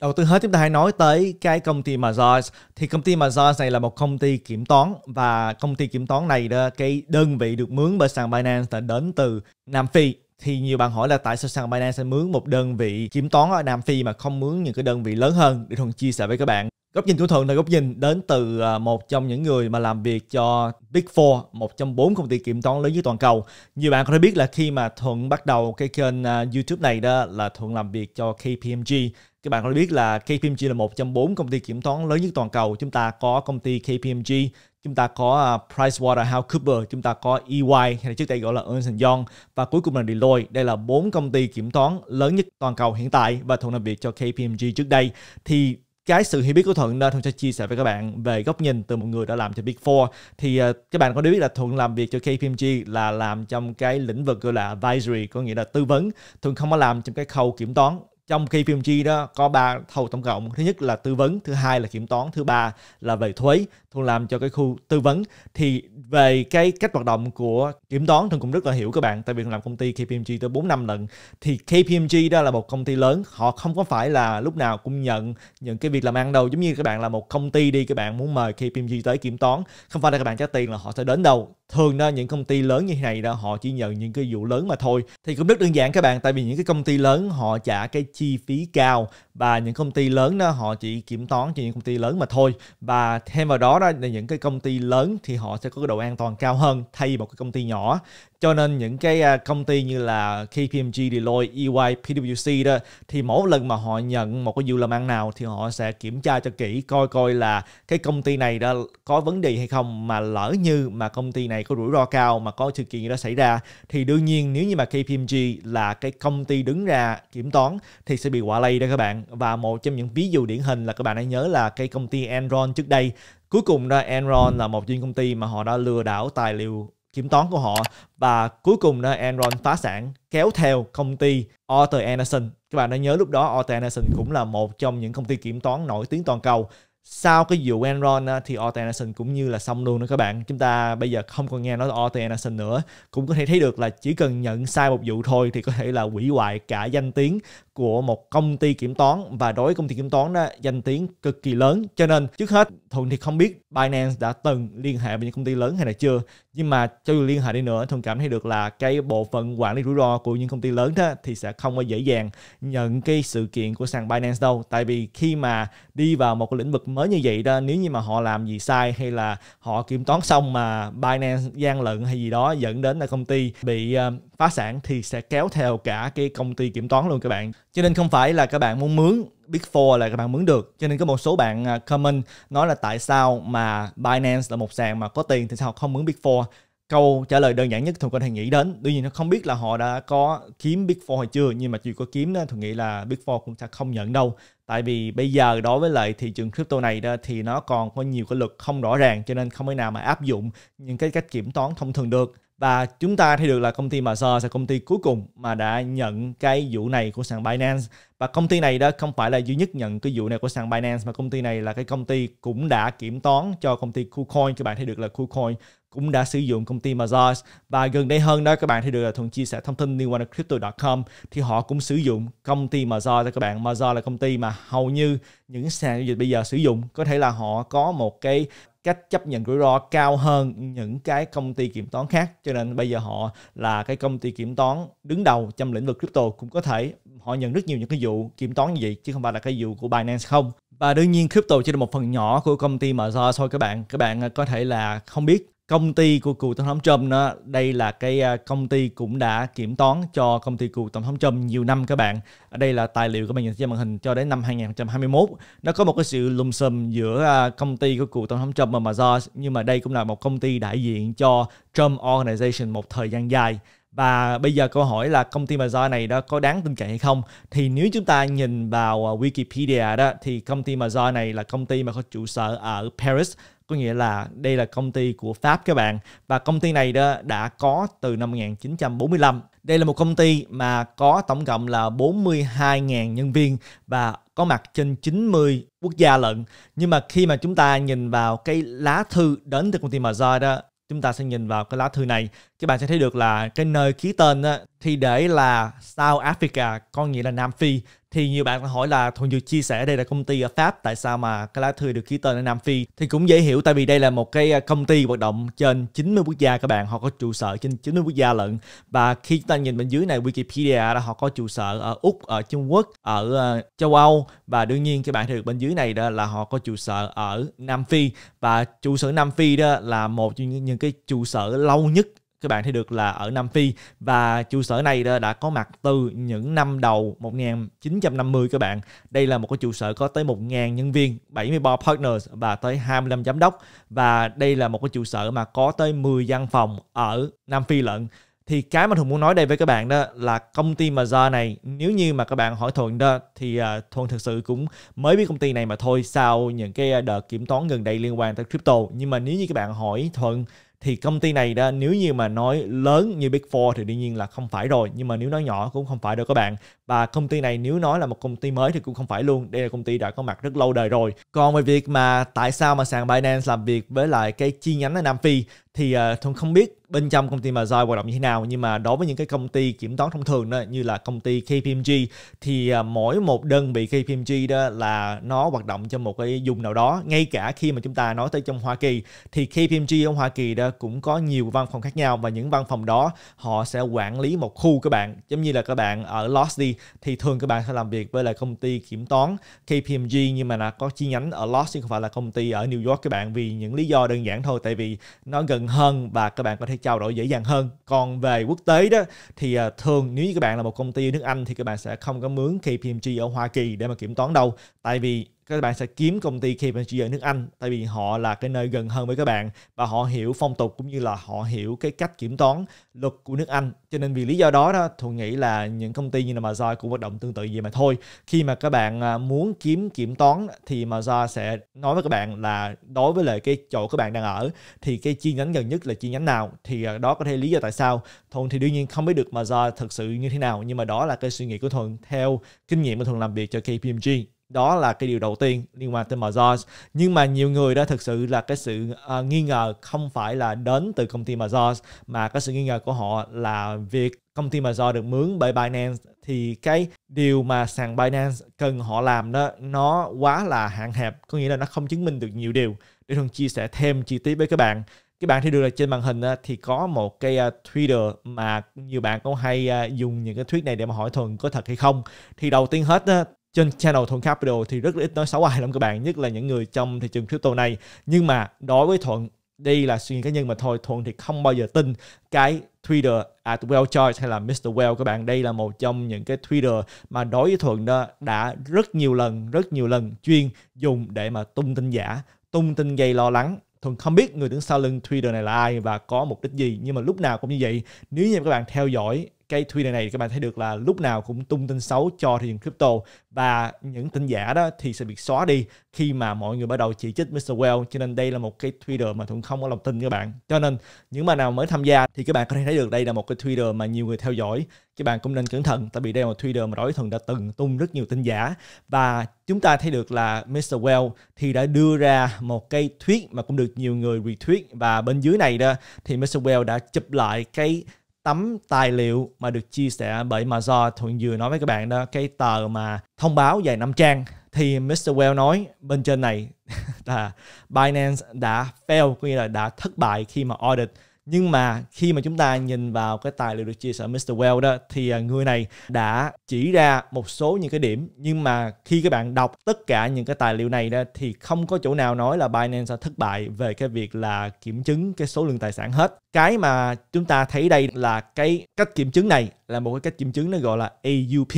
Đầu tư hết chúng ta hãy nói tới cái công ty Mazars. Thì công ty Mazars này là một công ty kiểm toán và công ty kiểm toán này đó cái đơn vị được mướn bởi sàn Binance đến từ Nam Phi thì nhiều bạn hỏi là tại sao sàn Binance sẽ mướn một đơn vị kiểm toán ở Nam Phi mà không mướn những cái đơn vị lớn hơn để Thuận chia sẻ với các bạn Góc nhìn của Thuận là góc nhìn đến từ à, một trong những người mà làm việc cho Big Four, một trong bốn công ty kiểm toán lớn nhất toàn cầu. Như bạn có thể biết là khi mà Thuận bắt đầu cái kênh à, YouTube này đó là Thuận làm việc cho KPMG. Các bạn có thể biết là KPMG là một trong bốn công ty kiểm toán lớn nhất toàn cầu. Chúng ta có công ty KPMG, chúng ta có à, PricewaterhouseCoopers, chúng ta có EY hay là trước đây gọi là Ernst Young và cuối cùng là Deloitte. Đây là bốn công ty kiểm toán lớn nhất toàn cầu hiện tại và Thuận làm việc cho KPMG trước đây. Thì cái sự hiểu biết của Thuận nên Thuận sẽ chia sẻ với các bạn về góc nhìn từ một người đã làm cho Big Four thì ờ, các bạn có biết là Thuận làm việc cho KPMG là làm trong cái lĩnh vực gọi là advisory có nghĩa là tư vấn Thuận không có làm trong cái khâu kiểm toán trong khi PMG đó có ba thầu tổng cộng thứ nhất là tư vấn thứ hai là kiểm toán thứ ba là về thuế thường làm cho cái khu tư vấn thì về cái cách hoạt động của kiểm toán thường cũng rất là hiểu các bạn tại vì làm công ty KPMG tới 4 năm lần thì KPMG đó là một công ty lớn họ không có phải là lúc nào cũng nhận những cái việc làm ăn đâu giống như các bạn là một công ty đi các bạn muốn mời KPMG tới kiểm toán không phải là các bạn trả tiền là họ sẽ đến đâu thường đó những công ty lớn như thế này đó họ chỉ nhận những cái vụ lớn mà thôi thì cũng rất đơn giản các bạn tại vì những cái công ty lớn họ trả cái chi phí cao và những công ty lớn đó họ chỉ kiểm toán cho những công ty lớn mà thôi và thêm vào đó đó là những cái công ty lớn thì họ sẽ có cái độ an toàn cao hơn thay một cái công ty nhỏ cho nên những cái à, công ty như là KPMG, Deloitte, EY, PwC đó thì mỗi lần mà họ nhận một cái dự làm ăn nào thì họ sẽ kiểm tra cho kỹ coi coi là cái công ty này đã có vấn đề hay không mà lỡ như mà công ty này có rủi ro cao mà có sự kiện gì đó xảy ra thì đương nhiên nếu như mà KPMG là cái công ty đứng ra kiểm toán thì sẽ bị quả lây đó các bạn và một trong những ví dụ điển hình là các bạn hãy nhớ là cái công ty Enron trước đây Cuối cùng ra Enron là một chuyên công ty mà họ đã lừa đảo tài liệu kiểm toán của họ và cuối cùng đó Enron phá sản kéo theo công ty Arthur Anderson các bạn đã nhớ lúc đó Arthur Anderson cũng là một trong những công ty kiểm toán nổi tiếng toàn cầu sau cái vụ Enron thì Arthur Anderson cũng như là xong luôn đó các bạn chúng ta bây giờ không còn nghe nói Arthur Anderson nữa cũng có thể thấy được là chỉ cần nhận sai một vụ thôi thì có thể là hủy hoại cả danh tiếng của một công ty kiểm toán và đối với công ty kiểm toán đó danh tiếng cực kỳ lớn cho nên trước hết Thuận thì không biết Binance đã từng liên hệ với những công ty lớn hay là chưa nhưng mà cho dù liên hệ đi nữa thường cảm thấy được là cái bộ phận quản lý rủi ro của những công ty lớn đó thì sẽ không có dễ dàng nhận cái sự kiện của sàn Binance đâu tại vì khi mà đi vào một cái lĩnh vực mới như vậy đó nếu như mà họ làm gì sai hay là họ kiểm toán xong mà Binance gian lận hay gì đó dẫn đến là công ty bị ờ, phá sản thì sẽ kéo theo cả cái công ty kiểm toán luôn các bạn cho nên không phải là các bạn muốn mướn Big Four là các bạn mướn được. Cho nên có một số bạn à, comment nói là tại sao mà Binance là một sàn mà có tiền thì sao họ không mướn Big Four? Câu trả lời đơn giản nhất Thuận có thể nghĩ đến. Tuy nhiên nó không biết là họ đã có kiếm Big Four hay chưa. Nhưng mà chỉ có kiếm thì Thuận nghĩ là Big Four cũng sẽ không nhận đâu. Tại vì bây giờ đối với lại thị trường crypto này đó, thì nó còn có nhiều cái lực không rõ ràng cho nên không thể nào mà áp dụng những cái cách kiểm toán thông thường được và chúng ta thấy được là công ty Mazor là công ty cuối cùng mà đã nhận cái vụ này của sàn Binance và công ty này đó không phải là duy nhất nhận cái vụ này của sàn Binance mà công ty này là cái công ty cũng đã kiểm toán cho công ty KuCoin các bạn thấy được là KuCoin cũng đã sử dụng công ty Mazars và gần đây hơn đó các bạn thấy được là thường chia sẻ thông tin liên quan đến crypto.com thì họ cũng sử dụng công ty Mazar cho các bạn Mazar là công ty mà hầu như những sàn giao dịch bây giờ sử dụng có thể là họ có một cái cách chấp nhận rủi ro cao hơn những cái công ty kiểm toán khác cho nên bây giờ họ là cái công ty kiểm toán đứng đầu trong lĩnh vực crypto cũng có thể họ nhận rất nhiều những cái vụ kiểm toán như vậy chứ không phải là cái vụ của Binance không và đương nhiên crypto chỉ là một phần nhỏ của công ty mà do thôi các bạn các bạn có thể là không biết công ty của cựu tổng thống Trump đó, đây là cái à, công ty cũng đã kiểm toán cho công ty cựu tổng thống Trump nhiều năm các bạn. Ở đây là tài liệu của bạn nhìn trên màn hình cho đến năm 2021. Nó có một cái sự lùm xùm giữa à, công ty của cựu tổng thống Trump và Mazars nhưng mà đây cũng là một công ty đại diện cho Trump Organization một thời gian dài và bây giờ câu hỏi là công ty Mazar này đó có đáng tin cậy hay không thì nếu chúng ta nhìn vào à, Wikipedia đó thì công ty Mazar này là công ty mà có trụ sở ở Paris có nghĩa là đây là công ty của Pháp các bạn và công ty này đó đã có từ năm 1945 đây là một công ty mà có tổng cộng là 42.000 nhân viên và có mặt trên 90 quốc gia lận. Nhưng mà khi mà chúng ta nhìn vào cái lá thư đến từ công ty Mazar đó, chúng ta sẽ nhìn vào cái lá thư này các bạn sẽ thấy được là cái nơi ký tên đó thì để là South Africa có nghĩa là Nam Phi thì nhiều bạn hỏi là Thuần Dược chia sẻ đây là công ty ở Pháp tại sao mà cái lá thư được ký tên ở Nam Phi thì cũng dễ hiểu tại vì đây là một cái à, công ty hoạt động trên 90 quốc gia các bạn họ có trụ sở trên 90 quốc gia lận và khi chúng ta nhìn bên dưới này Wikipedia đó họ có trụ sở ở Úc ở Trung Quốc ở à, châu Âu và đương nhiên các bạn thấy được bên dưới này đó là họ có trụ sở ở Nam Phi và trụ sở Nam Phi đó là một trong những cái trụ sở lâu nhất các bạn thấy được là ở Nam Phi và trụ sở này đã, có mặt từ những năm đầu 1950 các bạn. Đây là một cái trụ sở có tới 1.000 nhân viên, 73 partners và tới 25 giám đốc và đây là một cái trụ sở mà có tới 10 văn phòng ở Nam Phi lận thì cái mà thuận muốn nói đây với các bạn đó là công ty mà do này nếu như mà các bạn hỏi thuận đó thì uh, thuận thực sự cũng mới biết công ty này mà thôi sau những cái à, đợt kiểm toán gần đây liên quan tới crypto nhưng mà nếu như các bạn hỏi thuận thì công ty này đó nếu như mà nói lớn như Big Four thì đương nhiên là không phải rồi nhưng mà nếu nói nhỏ cũng không phải đâu các bạn và công ty này nếu nói là một công ty mới thì cũng không phải luôn đây là công ty đã có mặt rất lâu đời rồi còn về việc mà tại sao mà sàn Binance làm việc với lại cái chi nhánh ở Nam Phi thì uh, không biết bên trong công ty mà Mazai hoạt động như thế nào nhưng mà đối với những cái công ty kiểm toán thông thường đó như là công ty KPMG thì à, mỗi một đơn vị KPMG đó là nó hoạt động cho một cái vùng nào đó ngay cả khi mà chúng ta nói tới trong Hoa Kỳ thì KPMG ở Hoa Kỳ đó cũng có nhiều văn phòng khác nhau và những văn phòng đó họ sẽ quản lý một khu các bạn giống như là các bạn ở Los đi thì thường các bạn sẽ làm việc với lại công ty kiểm toán KPMG nhưng mà là có chi nhánh ở Los chứ không phải là công ty ở New York các bạn vì những lý do đơn giản thôi tại vì nó gần gần hơn và các bạn có thể trao đổi dễ dàng hơn còn về quốc tế đó thì à, thường nếu như các bạn là một công ty nước Anh thì các bạn sẽ không có mướn KPMG ở Hoa Kỳ để mà kiểm toán đâu tại vì các bạn sẽ kiếm công ty KPMG ở nước Anh tại vì họ là cái nơi gần hơn với các bạn và họ hiểu phong tục cũng như là họ hiểu cái cách kiểm toán luật của nước Anh cho nên vì lý do đó đó Thuận nghĩ là những công ty như là Mazar cũng hoạt động tương tự vậy mà thôi khi mà các bạn à, muốn kiếm kiểm toán thì Mazar sẽ nói với các bạn là đối với lại cái chỗ các bạn đang ở thì cái chi nhánh gần nhất là chi nhánh nào thì à, đó có thể lý do tại sao Thuận thì đương nhiên không biết được Mazar thực sự như thế nào nhưng mà đó là cái suy nghĩ của Thuận theo kinh nghiệm mà Thuận làm việc cho KPMG đó là cái điều đầu tiên liên quan tới Mazars nhưng mà nhiều người đã thực sự là cái sự uh, nghi ngờ không phải là đến từ công ty Mazars mà cái sự nghi ngờ của họ là việc công ty Mazars được mướn bởi Binance thì cái điều mà sàn Binance cần họ làm đó nó quá là hạn hẹp có nghĩa là nó không chứng minh được nhiều điều để thường chia sẻ thêm chi tiết với các bạn các bạn thấy được là trên màn hình thì có một cái à, Twitter mà nhiều bạn cũng hay à, dùng những cái thuyết này để mà hỏi thuần có thật hay không thì đầu tiên hết trên channel Thuận Capital thì rất ít nói xấu ai lắm các bạn nhất là những người trong thị trường crypto này nhưng mà đối với Thuận đây là suy nghĩ cá nhân mà thôi Thuận thì không bao giờ tin cái Twitter at Well Choice hay là Mr. Well các bạn đây là một trong những cái Twitter mà đối với Thuận đó đã rất nhiều lần rất nhiều lần chuyên dùng để mà tung tin giả tung tin gây lo lắng Thuận không biết người đứng sau lưng Twitter này là ai và có mục đích gì nhưng mà lúc nào cũng như vậy nếu như các bạn theo dõi cái Twitter này các bạn thấy được là lúc nào cũng tung tin xấu cho thị trường crypto và những tin giả đó thì sẽ bị xóa đi khi mà mọi người bắt đầu chỉ trích Mr. Well cho nên đây là một cái Twitter mà Thuận không có lòng tin các bạn cho nên những bạn nào mới tham gia thì các bạn có thể thấy được đây là một cái Twitter mà nhiều người theo dõi các bạn cũng nên cẩn thận tại vì đây là một Twitter mà đối Thuận đã từng tung rất nhiều tin giả và chúng ta thấy được là Mr. Well thì đã đưa ra một cái tweet mà cũng được nhiều người retweet và bên dưới này đó thì Mr. Well đã chụp lại cái tấm tài liệu mà được chia sẻ bởi mà do Thuận vừa nói với các bạn đó cái tờ mà thông báo dài năm trang thì Mr. Well nói bên trên này là Binance đã fail, có nghĩa là đã thất bại khi mà audit nhưng mà khi mà chúng ta nhìn vào cái tài liệu được chia sẻ Mr. Well đó thì à, người này đã chỉ ra một số những cái điểm nhưng mà khi các bạn đọc tất cả những cái tài liệu này đó thì không có chỗ nào nói là Binance sẽ thất bại về cái việc là kiểm chứng cái số lượng tài sản hết. Cái mà chúng ta thấy đây là cái cách kiểm chứng này là một cái cách kiểm chứng nó gọi là AUP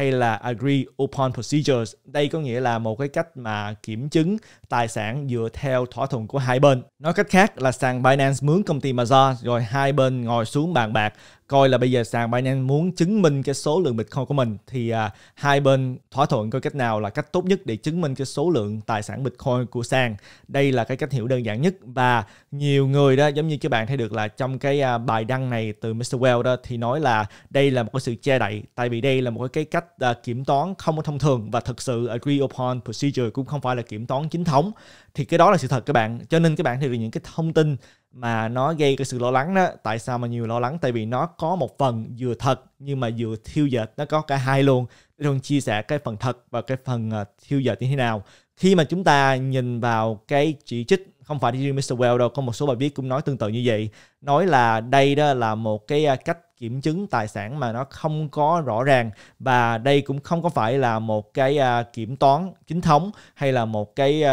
hay là agree upon procedures. Đây có nghĩa là một cái cách mà kiểm chứng tài sản dựa theo thỏa thuận của hai bên. Nói cách khác là sàn Binance mướn công ty Mazar rồi hai bên ngồi xuống bàn bạc coi là bây giờ sàn Binance muốn chứng minh cái số lượng Bitcoin của mình thì à, hai bên thỏa thuận coi cách nào là cách tốt nhất để chứng minh cái số lượng tài sản Bitcoin của sàn. Đây là cái cách hiểu đơn giản nhất và nhiều người đó giống như các bạn thấy được là trong cái à, bài đăng này từ Mr. Well đó thì nói là đây là một cái sự che đậy tại vì đây là một cái cách à, kiểm toán không có thông thường và thực sự agree upon procedure cũng không phải là kiểm toán chính thống. Thì cái đó là sự thật các bạn. Cho nên các bạn thì những cái thông tin mà nó gây cái sự lo lắng đó tại sao mà nhiều lo lắng tại vì nó có một phần vừa thật nhưng mà vừa thiêu dệt nó có cả hai luôn để luôn chia sẻ cái phần thật và cái phần ờ, thiêu dệt như thế nào khi mà chúng ta nhìn vào cái chỉ trích không phải riêng Mr. Well đâu có một số bài viết cũng nói tương tự như vậy nói là đây đó là một cái ờ, cách kiểm chứng tài sản mà nó không có rõ ràng và đây cũng không có phải là một cái ờ, kiểm toán chính thống hay là một cái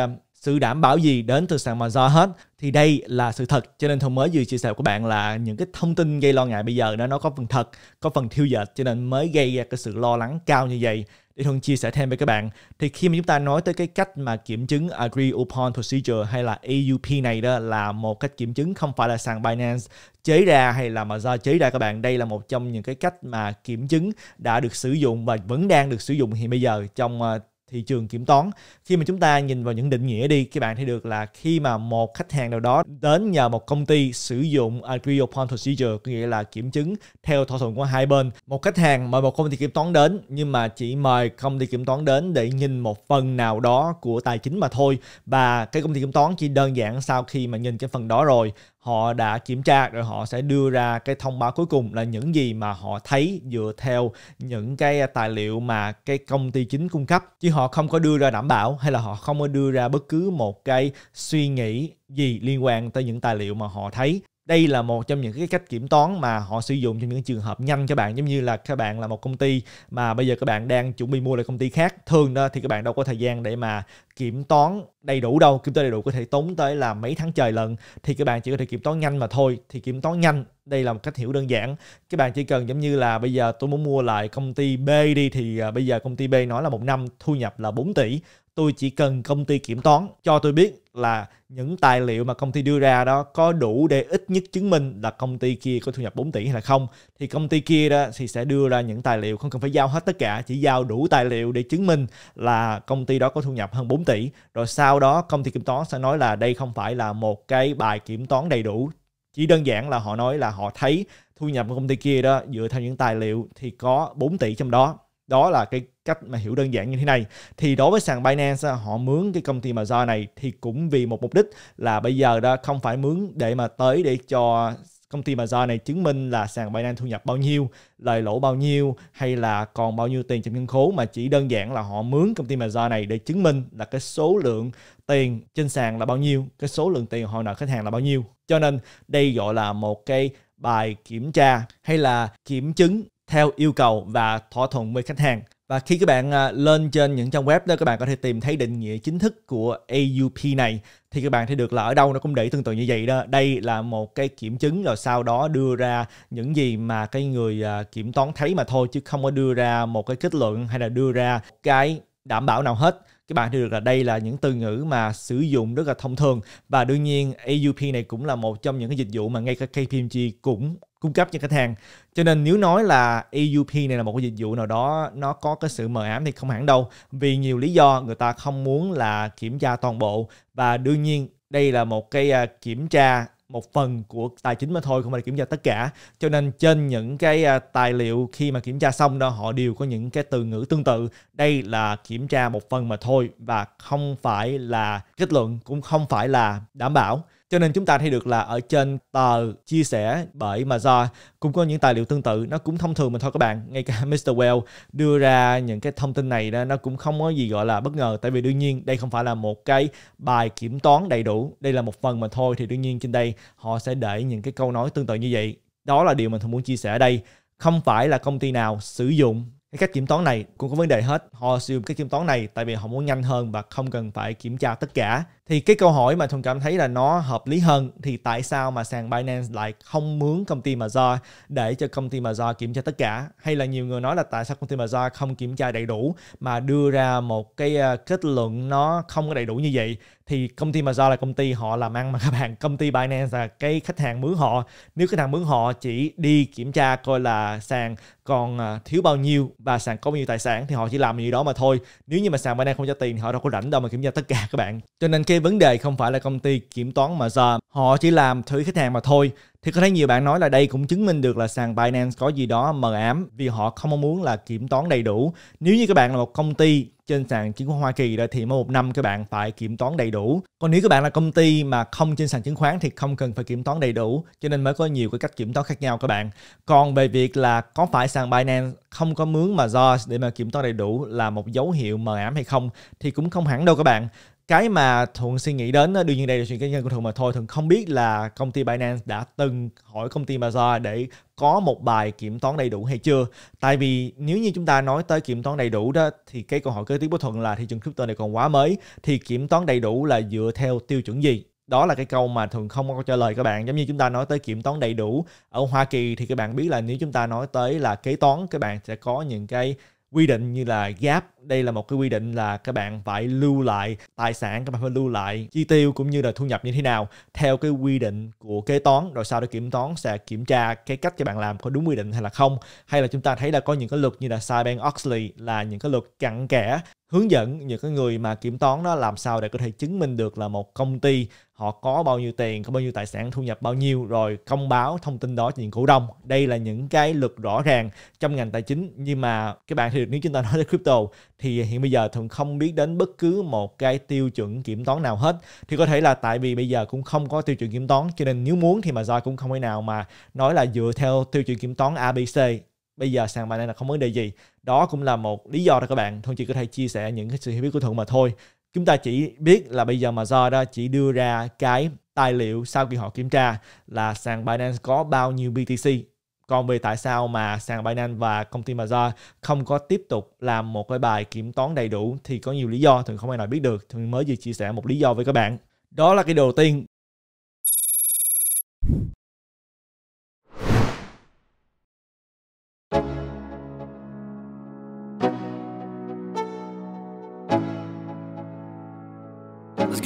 sự đảm bảo gì đến từ sàn Bazaar hết thì đây là sự thật cho nên thông mới vừa chia sẻ của bạn là những cái thông tin gây lo ngại bây giờ đó nó có phần thật có phần thiêu dệt cho nên mới gây ra cái sự lo lắng cao như vậy để thường chia sẻ thêm với các bạn thì khi mà chúng ta nói tới cái cách mà kiểm chứng agree upon procedure hay là AUP này đó là một cách kiểm chứng không phải là sàn Binance chế ra hay là mà do chế ra các bạn đây là một trong những cái cách mà kiểm chứng đã được sử dụng và vẫn đang được sử dụng hiện bây giờ trong ờ, thị trường kiểm toán khi mà chúng ta nhìn vào những định nghĩa đi các bạn thấy được là khi mà một khách hàng nào đó đến nhờ một công ty sử dụng agree upon procedure có nghĩa là kiểm chứng theo thỏa thuận của hai bên một khách hàng mời một công ty kiểm toán đến nhưng mà chỉ mời công ty kiểm toán đến để nhìn một phần nào đó của tài chính mà thôi và cái công ty kiểm toán chỉ đơn giản sau khi mà nhìn cái phần đó rồi họ đã kiểm tra rồi họ sẽ đưa ra cái thông báo cuối cùng là những gì mà họ thấy dựa theo những cái tài liệu mà cái công ty chính cung cấp chứ họ không có đưa ra đảm bảo hay là họ không có đưa ra bất cứ một cái suy nghĩ gì liên quan tới những tài liệu mà họ thấy đây là một trong những cái cách kiểm toán mà họ sử dụng trong những trường hợp nhanh cho bạn giống như là các bạn là một công ty mà bây giờ các bạn đang chuẩn bị mua lại công ty khác thường đó thì các bạn đâu có thời gian để mà kiểm toán đầy đủ đâu kiểm toán đầy đủ có thể tốn tới là mấy tháng trời lần thì các bạn chỉ có thể kiểm toán nhanh mà thôi thì kiểm toán nhanh đây là một cách hiểu đơn giản các bạn chỉ cần giống như là bây giờ tôi muốn mua lại công ty B đi thì à, bây giờ công ty B nói là một năm thu nhập là 4 tỷ tôi chỉ cần công ty kiểm toán cho tôi biết là những tài liệu mà công ty đưa ra đó có đủ để ít nhất chứng minh là công ty kia có thu nhập 4 tỷ hay là không thì công ty kia đó thì sẽ đưa ra những tài liệu không cần phải giao hết tất cả chỉ giao đủ tài liệu để chứng minh là công ty đó có thu nhập hơn 4 tỷ rồi sau đó công ty kiểm toán sẽ nói là đây không phải là một cái bài kiểm toán đầy đủ chỉ đơn giản là họ nói là họ thấy thu nhập của công ty kia đó dựa theo những tài liệu thì có 4 tỷ trong đó đó là cái cách mà hiểu đơn giản như thế này thì đối với sàn Binance họ mướn cái công ty mà do này thì cũng vì một mục đích là bây giờ đó không phải mướn để mà tới để cho công ty mà do này chứng minh là sàn Binance thu nhập bao nhiêu, lời lỗ bao nhiêu hay là còn bao nhiêu tiền trong ngân khố mà chỉ đơn giản là họ mướn công ty mà do này để chứng minh là cái số lượng tiền trên sàn là bao nhiêu, cái số lượng tiền họ nợ khách hàng là bao nhiêu. Cho nên đây gọi là một cái bài kiểm tra hay là kiểm chứng theo yêu cầu và thỏa thuận với khách hàng. Và khi các bạn à, lên trên những trang web đó các bạn có thể tìm thấy định nghĩa chính thức của AUP này thì các bạn thấy được là ở đâu nó cũng để tương tự như vậy đó. Đây là một cái kiểm chứng rồi sau đó đưa ra những gì mà cái người à, kiểm toán thấy mà thôi chứ không có đưa ra một cái kết luận hay là đưa ra cái đảm bảo nào hết các bạn thấy được là đây là những từ ngữ mà sử dụng rất là thông thường và đương nhiên AUP này cũng là một trong những cái dịch vụ mà ngay cả KPMG cũng cung cấp cho khách hàng cho nên nếu nói là EUP này là một cái dịch vụ nào đó nó có cái sự mờ ám thì không hẳn đâu vì nhiều lý do người ta không muốn là kiểm tra toàn bộ và đương nhiên đây là một cái à, kiểm tra một phần của tài chính mà thôi không phải là kiểm tra tất cả cho nên trên những cái à, tài liệu khi mà kiểm tra xong đó họ đều có những cái từ ngữ tương tự đây là kiểm tra một phần mà thôi và không phải là kết luận cũng không phải là đảm bảo cho nên chúng ta thấy được là ở trên tờ chia sẻ bởi Mazar cũng có những tài liệu tương tự, nó cũng thông thường mà thôi các bạn. Ngay cả Mr. Well đưa ra những cái thông tin này đó, nó cũng không có gì gọi là bất ngờ tại vì đương nhiên đây không phải là một cái bài kiểm toán đầy đủ, đây là một phần mà thôi thì đương nhiên trên đây họ sẽ để những cái câu nói tương tự như vậy. Đó là điều mình thường muốn chia sẻ ở đây. Không phải là công ty nào sử dụng cái cách kiểm toán này cũng có vấn đề hết họ sử dụng cái kiểm toán này tại vì họ muốn nhanh hơn và không cần phải kiểm tra tất cả thì cái câu hỏi mà thuần cảm thấy là nó hợp lý hơn thì tại sao mà sàn binance lại không mướn công ty mà do để cho công ty mà do kiểm tra tất cả hay là nhiều người nói là tại sao công ty mà do không kiểm tra đầy đủ mà đưa ra một cái ờ, kết luận nó không có đầy đủ như vậy thì công ty Mazar là công ty họ làm ăn mà các bạn công ty Binance là cái khách hàng mướn họ nếu khách hàng mướn họ chỉ đi kiểm tra coi là sàn còn à, thiếu bao nhiêu và sàn có bao nhiêu tài sản thì họ chỉ làm gì đó mà thôi nếu như mà sàn Binance không cho tiền thì họ đâu có rảnh đâu mà kiểm tra tất cả các bạn cho nên cái vấn đề không phải là công ty kiểm toán mà Mazar họ chỉ làm thử khách hàng mà thôi thì có thấy nhiều bạn nói là đây cũng chứng minh được là sàn Binance có gì đó mờ ám vì họ không muốn là kiểm toán đầy đủ. Nếu như các bạn là một công ty trên sàn chứng khoán Hoa Kỳ đó thì mỗi một năm các bạn phải kiểm toán đầy đủ. Còn nếu các bạn là công ty mà không trên sàn chứng khoán thì không cần phải kiểm toán đầy đủ, cho nên mới có nhiều cái cách kiểm toán khác nhau các bạn. Còn về việc là có phải sàn Binance không có mướn mà do để mà kiểm toán đầy đủ là một dấu hiệu mờ ám hay không thì cũng không hẳn đâu các bạn cái mà thuận suy nghĩ đến đương nhiên đây là chuyện cá nhân của thuận mà thôi thuận không biết là công ty binance đã từng hỏi công ty bazaar để có một bài kiểm toán đầy đủ hay chưa tại vì nếu như chúng ta nói tới kiểm toán đầy đủ đó thì cái câu hỏi kế tiếp của thuận là thị trường crypto này còn quá mới thì kiểm toán đầy đủ là dựa theo tiêu chuẩn gì đó là cái câu mà thường không có trả lời các bạn giống như chúng ta nói tới kiểm toán đầy đủ ở hoa kỳ thì các bạn biết là nếu chúng ta nói tới là kế toán các bạn sẽ có những cái quy định như là gap đây là một cái quy định là các bạn phải lưu lại tài sản các bạn phải lưu lại chi tiêu cũng như là thu nhập như thế nào theo cái quy định của kế toán rồi sau đó kiểm toán sẽ kiểm tra cái cách các bạn làm có đúng quy định hay là không hay là chúng ta thấy là có những cái luật như là Cybank Oxley là những cái luật cặn kẽ hướng dẫn những cái người mà kiểm toán đó làm sao để có thể chứng minh được là một công ty họ có bao nhiêu tiền, có bao nhiêu tài sản, thu nhập bao nhiêu rồi công báo thông tin đó cho những cổ đông. Đây là những cái luật rõ ràng trong ngành tài chính nhưng mà các bạn thì nếu chúng ta nói đến crypto thì hiện bây giờ thường không biết đến bất cứ một cái tiêu chuẩn kiểm toán nào hết. Thì có thể là tại vì bây giờ cũng không có tiêu chuẩn kiểm toán cho nên nếu muốn thì mà do cũng không thể nào mà nói là dựa theo tiêu chuẩn kiểm toán ABC bây giờ sàn bài này là không vấn đề gì đó cũng là một lý do đó các bạn thôi chỉ có thể chia sẻ những cái sự hiểu biết của thuận mà thôi chúng ta chỉ biết là bây giờ mà do đó chỉ đưa ra cái tài liệu sau khi họ kiểm tra là sàn Binance có bao nhiêu BTC còn về tại sao mà sàn Binance và công ty Mazar không có tiếp tục làm một cái bài kiểm toán đầy đủ thì có nhiều lý do thường không ai nào biết được thường mới vừa chia sẻ một lý do với các bạn đó là cái đầu tiên